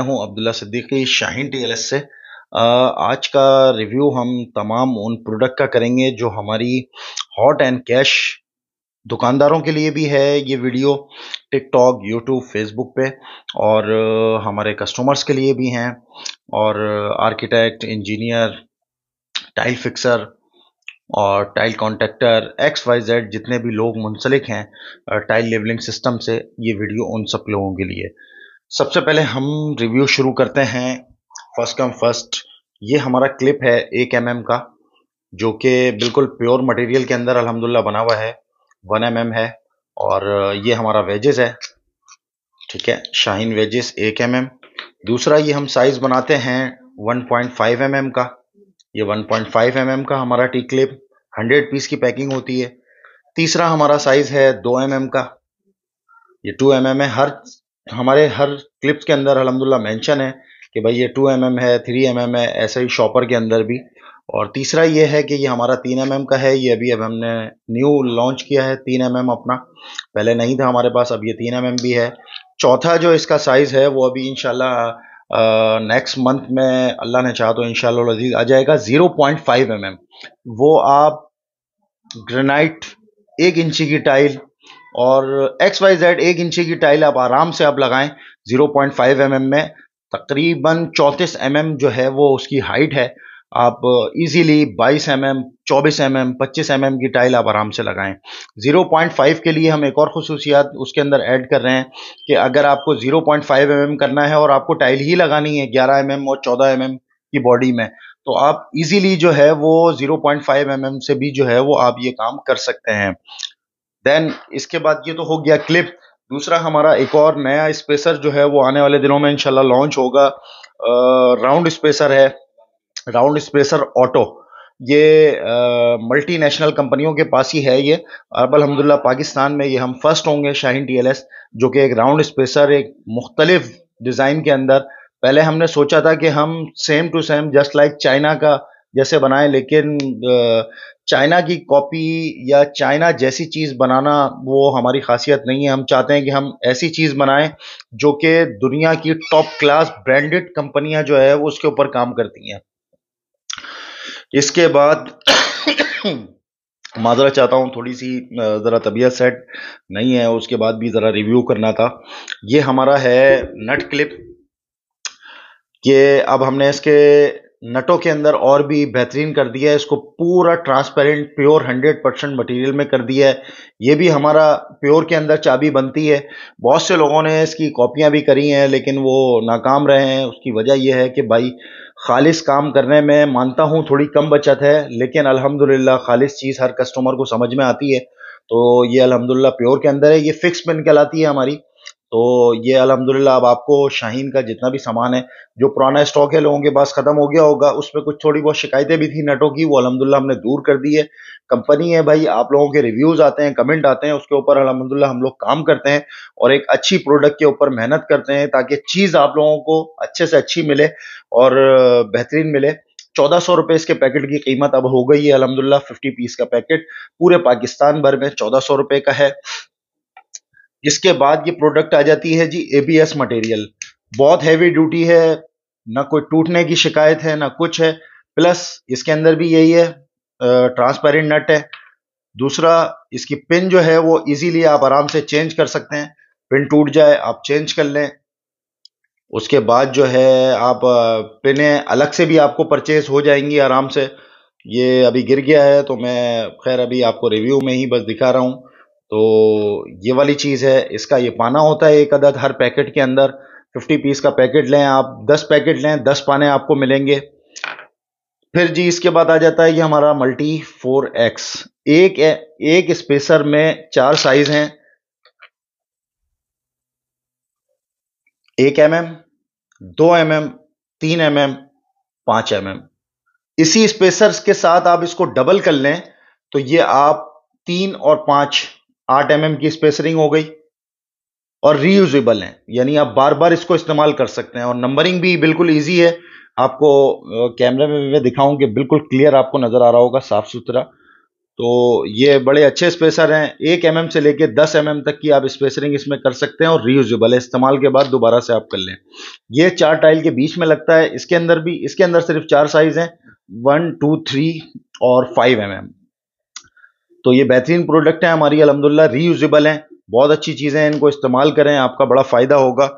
मैं हूं अब्दुल्ला सिद्दीकी शाहीन टी से आज का रिव्यू हम तमाम उन प्रोडक्ट का करेंगे जो हमारी हॉट एंड कैश दुकानदारों के लिए भी है ये वीडियो टिकटॉक यूट्यूब फेसबुक पे और हमारे कस्टमर्स के लिए भी हैं और आर्किटेक्ट इंजीनियर टाइल फिक्सर और tile contractor X Y Z जितने भी लोग मुंसलिक हैं टाइल लेवलिंग सिस्टम से ये वीडियो उन सब लोगों के लिए सबसे पहले हम रिव्यू शुरू करते हैं फर्स्ट कम फर्स्ट ये हमारा क्लिप है एक एम का जो कि बिल्कुल प्योर मटेरियल के अंदर अल्हम्दुलिल्लाह बना हुआ है वन एम है और ये हमारा वेजेस है ठीक है शाहीन वेजेस एक एम दूसरा ये हम साइज बनाते हैं 1.5 पॉइंट mm का ये 1.5 पॉइंट mm का हमारा टी क्लिप 100 पीस की पैकिंग होती है तीसरा हमारा साइज है 2 एम mm का ये 2 एम mm है हर तो हमारे हर क्लिप्स के अंदर अलहमदिल्ला मेंशन है कि भाई ये टू एम mm है थ्री एम mm है ऐसे ही शॉपर के अंदर भी और तीसरा ये है कि ये हमारा तीन एम mm का है ये अभी अब हमने न्यू लॉन्च किया है तीन एम mm अपना पहले नहीं था हमारे पास अब ये तीन एम mm भी है चौथा जो इसका साइज़ है वो अभी इन नेक्स्ट मंथ में अल्लाह ने चाहा तो इन लजीज आ जाएगा zero point five M M वो आप ग्रेनाइट एक इंची की टाइल और एक्स वाई जेड एक इंची की टाइल आप आराम से आप लगाएं 0.5 एम में तकरीबन 34 mm जो है वो उसकी हाइट है आप इजीली 22 एम एम पच्चीस एम एम की टाइल आप आराम से लगाएं 0.5 के लिए हम एक और खसूसियात उसके अंदर ऐड कर रहे हैं कि अगर आपको 0.5 एम करना है और आपको टाइल ही लगानी है 11 mm और 14 mm की बॉडी में तो आप इजीली जो है वो 0.5 mm से भी जो है वो आप ये काम कर सकते हैं देन इसके बाद ये तो हो गया क्लिप दूसरा हमारा एक और नया स्पेसर जो है वो आने वाले दिनों में इंशाल्लाह लॉन्च होगा राउंड स्पेसर है राउंड स्पेसर ऑटो ये मल्टी नेशनल कंपनियों के पास ही है ये अब अलहमदिल्ला पाकिस्तान में ये हम फर्स्ट होंगे शाहीन टीएलएस जो कि एक राउंड स्पेसर एक मुख्तलिफ डिज़ाइन के अंदर पहले हमने सोचा था कि हम same to same just like China का जैसे बनाए लेकिन चाइना की कॉपी या चाइना जैसी चीज़ बनाना वो हमारी खासियत नहीं है हम चाहते हैं कि हम ऐसी चीज़ बनाएं जो कि दुनिया की टॉप क्लास ब्रांडेड कंपनियां जो है वो उसके ऊपर काम करती हैं इसके बाद माजरा चाहता हूँ थोड़ी सी ज़रा तबीयत सेट नहीं है उसके बाद भी ज़रा रिव्यू करना था ये हमारा है नट क्लिप कि अब हमने इसके नटों के अंदर और भी बेहतरीन कर दिया है इसको पूरा ट्रांसपेरेंट प्योर 100 परसेंट मटीरियल में कर दिया है ये भी हमारा प्योर के अंदर चाबी बनती है बहुत से लोगों ने इसकी कॉपियाँ भी करी हैं लेकिन वो नाकाम रहे हैं उसकी वजह यह है कि भाई खालिस काम करने में मानता हूँ थोड़ी कम बचत है लेकिन अलहमदिल्ला खालिस चीज़ हर कस्टमर को समझ में आती है तो ये अलहमदिल्ला प्योर के अंदर है ये फिक्स पिन कहलाती है हमारी तो ये अलहमदिल्ला अब आपको शाहीन का जितना भी सामान है जो पुराना स्टॉक है लोगों के पास ख़त्म हो गया होगा उस पर कुछ थोड़ी बहुत शिकायतें भी थी नटों की वो अलहमदिल्ला हमने दूर कर दी है कंपनी है भाई आप लोगों के रिव्यूज़ आते हैं कमेंट आते हैं उसके ऊपर अलहमदिल्ला हम लोग काम करते हैं और एक अच्छी प्रोडक्ट के ऊपर मेहनत करते हैं ताकि चीज़ आप लोगों को अच्छे से अच्छी मिले और बेहतरीन मिले चौदह सौ रुपये इसके पैकेट की कीमत अब हो गई है अलहमदिल्ला फिफ्टी पीस का पैकेट पूरे पाकिस्तान भर में चौदह सौ रुपये का है इसके बाद ये प्रोडक्ट आ जाती है जी एबीएस मटेरियल बहुत हैवी ड्यूटी है ना कोई टूटने की शिकायत है ना कुछ है प्लस इसके अंदर भी यही है ट्रांसपेरेंट नट है दूसरा इसकी पिन जो है वो इजीली आप आराम से चेंज कर सकते हैं पिन टूट जाए आप चेंज कर लें उसके बाद जो है आप पिने अलग से भी आपको परचेज हो जाएंगी आराम से ये अभी गिर गया है तो मैं खैर अभी आपको रिव्यू में ही बस दिखा रहा हूँ तो ये वाली चीज़ है इसका ये पाना होता है एक अदद हर पैकेट के अंदर फिफ्टी पीस का पैकेट लें आप दस पैकेट लें दस पाने आपको मिलेंगे फिर जी इसके बाद आ जाता है ये हमारा मल्टी फोर एक्स एक एक स्पेसर में चार साइज हैं एक एम एम दो एम एम तीन एम एम पांच एम एम इसी स्पेसर्स के साथ आप इसको डबल कर लें तो ये आप तीन और पांच आठ एम mm की स्पेसरिंग हो गई और रीयूजल है यानी आप बार बार इसको इस्तेमाल कर सकते हैं और नंबरिंग भी बिल्कुल ईजी है आपको कैमरे में मैं दिखाऊं कि बिल्कुल क्लियर आपको नज़र आ रहा होगा साफ़ सुथरा तो ये बड़े अच्छे स्पेसर हैं एक एम से लेके दस एम तक की आप स्पेसरिंग इसमें कर सकते हैं और रीयूजल है इस्तेमाल के बाद दोबारा से आप कर लें ये चार टाइल के बीच में लगता है इसके अंदर भी इसके अंदर सिर्फ चार साइज़ हैं वन टू थ्री और फाइव एम तो ये बेहतरीन प्रोडक्ट है हमारी अलहमदिल्ला रीयूजेबल है बहुत अच्छी चीज़ें हैं इनको इस्तेमाल करें आपका बड़ा फ़ायदा होगा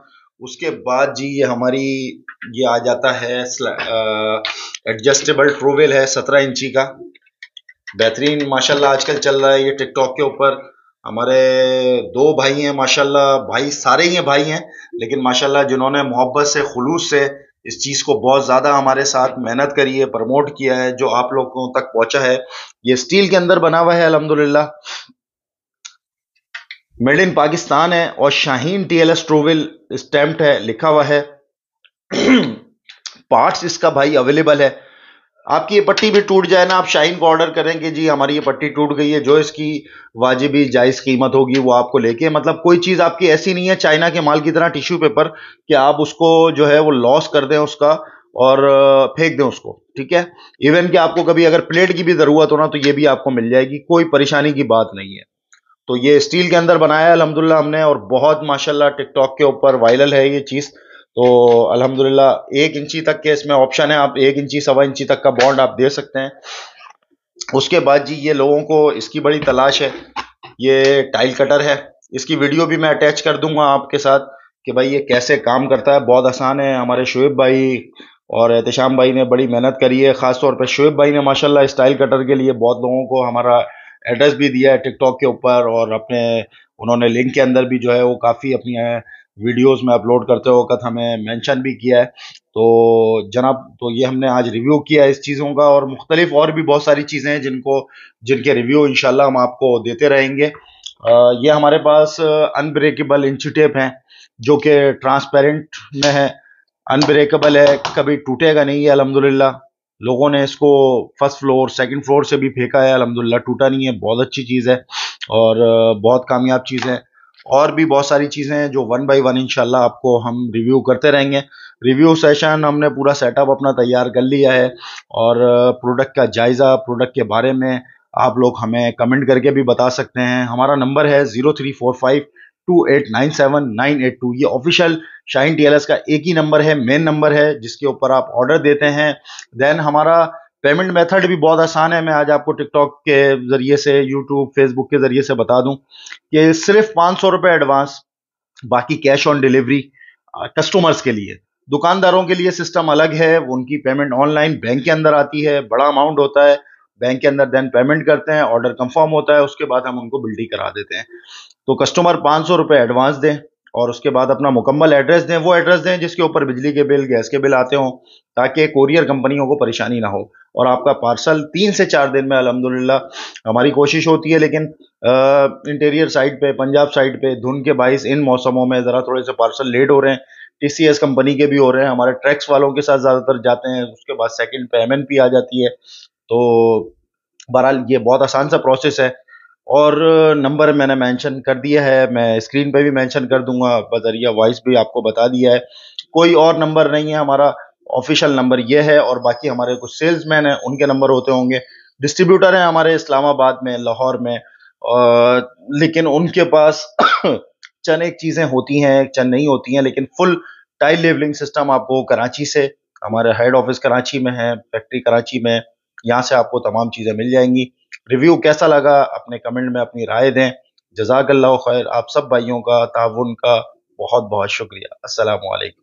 उसके बाद जी ये हमारी ये आ जाता है एडजस्टेबल ट्रोवेल है सत्रह इंची का बेहतरीन माशाल्लाह आजकल चल रहा है ये टिकटॉक के ऊपर हमारे दो भाई हैं माशाल्लाह भाई सारे ही भाई हैं लेकिन माशाल्लाह जिन्होंने मोहब्बत से खलूस से इस चीज़ को बहुत ज़्यादा हमारे साथ मेहनत करी है प्रमोट किया है जो आप लोगों तक पहुंचा है ये स्टील के अंदर बना हुआ है अलहमदुल्ला मेड इन पाकिस्तान है और शाहीन टीएलएस ट्रोविल स्टैम्प्ड है लिखा हुआ है पार्ट्स इसका भाई अवेलेबल है आपकी ये पट्टी भी टूट जाए ना आप शाइन को ऑर्डर करेंगे जी हमारी ये पट्टी टूट गई है जो इसकी वाजिबी जायज़ कीमत होगी वो आपको लेके मतलब कोई चीज़ आपकी ऐसी नहीं है चाइना के माल की तरह टिश्यू पेपर कि आप उसको जो है वो लॉस कर दें उसका और फेंक दें उसको ठीक है इवन कि आपको कभी अगर प्लेट की भी ज़रूरत हो ना तो ये भी आपको मिल जाएगी कोई परेशानी की बात नहीं है तो ये स्टील के अंदर बनाया है अलहमदुल्ला हमने और बहुत माशाल्लाह टिकटॉक के ऊपर वायरल है ये चीज़ तो अल्हम्दुलिल्लाह एक इंची तक के इसमें ऑप्शन है आप एक इंची सवा इंची तक का बॉन्ड आप दे सकते हैं उसके बाद जी ये लोगों को इसकी बड़ी तलाश है ये टाइल कटर है इसकी वीडियो भी मैं अटैच कर दूंगा आपके साथ कि भाई ये कैसे काम करता है बहुत आसान है हमारे शुएब भाई और एहतम भाई ने बड़ी मेहनत करी है ख़ासतौर पर शुएब भाई ने माशाल्लाह स्टाइल कटर के लिए बहुत लोगों को हमारा एड्रेस भी दिया है टिकटॉक के ऊपर और अपने उन्होंने लिंक के अंदर भी जो है वो काफ़ी अपनी वीडियोस में अपलोड करते वक्त हमें मेंशन भी किया है तो जनाब तो ये हमने आज रिव्यू किया है इस चीज़ों का और मुख्तलिफ और भी बहुत सारी चीज़ें हैं जिनको जिनके रिव्यू इन हम आपको देते रहेंगे आ, ये हमारे पास अनब्रेकेबल इंचिटेप हैं जो कि ट्रांसपेरेंट में है अनब्रेकेबल है कभी टूटेगा नहीं है अलहमदिल्ला लोगों ने इसको फर्स्ट फ्लोर सेकंड फ्लोर से भी फेंका है अलहमदिल्ला टूटा नहीं है बहुत अच्छी चीज़ है और बहुत कामयाब चीज़ है और भी बहुत सारी चीज़ें हैं जो वन बाय वन इनशाला आपको हम रिव्यू करते रहेंगे रिव्यू सेशन हमने पूरा सेटअप अपना तैयार कर लिया है और प्रोडक्ट uh, का जायज़ा प्रोडक्ट के बारे में आप लोग हमें कमेंट करके भी बता सकते हैं हमारा नंबर है zero three four five two eight nine seven nine eight two ये ऑफिशियल शाइन टी का एक ही नंबर है मेन नंबर है जिसके ऊपर आप ऑर्डर देते हैं देन हमारा पेमेंट मेथड भी बहुत आसान है मैं आज आपको टिकटॉक के ज़रिए से यूट्यूब फेसबुक के ज़रिए से बता दूं कि सिर्फ पाँच सौ रुपये एडवांस बाकी कैश ऑन डिलीवरी कस्टमर्स के लिए दुकानदारों के लिए सिस्टम अलग है उनकी पेमेंट ऑनलाइन बैंक के अंदर आती है बड़ा अमाउंट होता है बैंक के अंदर देन पेमेंट करते हैं ऑर्डर कंफर्म होता है उसके बाद हम उनको बिल्डिंग करा देते हैं तो कस्टमर पांच सौ रुपये एडवांस दें और उसके बाद अपना मुकम्मल एड्रेस दें वो एड्रेस दें जिसके ऊपर बिजली के बिल गैस के बिल आते हों ताकि कोरियर कंपनियों को परेशानी ना हो और आपका पार्सल तीन से चार दिन में अलहमदिल्ला हमारी कोशिश होती है लेकिन इंटीरियर साइड पे पंजाब साइड पे धुंध के बाइस इन मौसमों में ज़रा थोड़े से पार्सल लेट हो रहे हैं टी कंपनी के भी हो रहे हैं हमारे ट्रैक्स वालों के साथ ज़्यादातर जाते हैं उसके बाद सेकेंड पे एम आ जाती है तो बहरहाल ये बहुत आसान सा प्रोसेस है और नंबर मैंने मेंशन कर दिया है मैं स्क्रीन पे भी मेंशन कर दूंगा बजरिया वॉइस भी आपको बता दिया है कोई और नंबर नहीं है हमारा ऑफिशियल नंबर ये है और बाकी हमारे कुछ सेल्समैन हैं उनके नंबर होते होंगे डिस्ट्रीब्यूटर हैं हमारे इस्लामाबाद में लाहौर में आ, लेकिन उनके पास चंद एक चीज़ें होती हैं चंद नहीं होती हैं लेकिन फुल टाइल लेवलिंग सिस्टम आपको कराची से हमारे हेड ऑफिस कराची में है फैक्ट्री कराची में यहाँ से आपको तमाम चीज़ें मिल जाएंगी रिव्यू कैसा लगा अपने कमेंट में अपनी राय दें जजाकल्ला खैर आप सब भाइयों का ताउन का बहुत बहुत शुक्रिया असलकम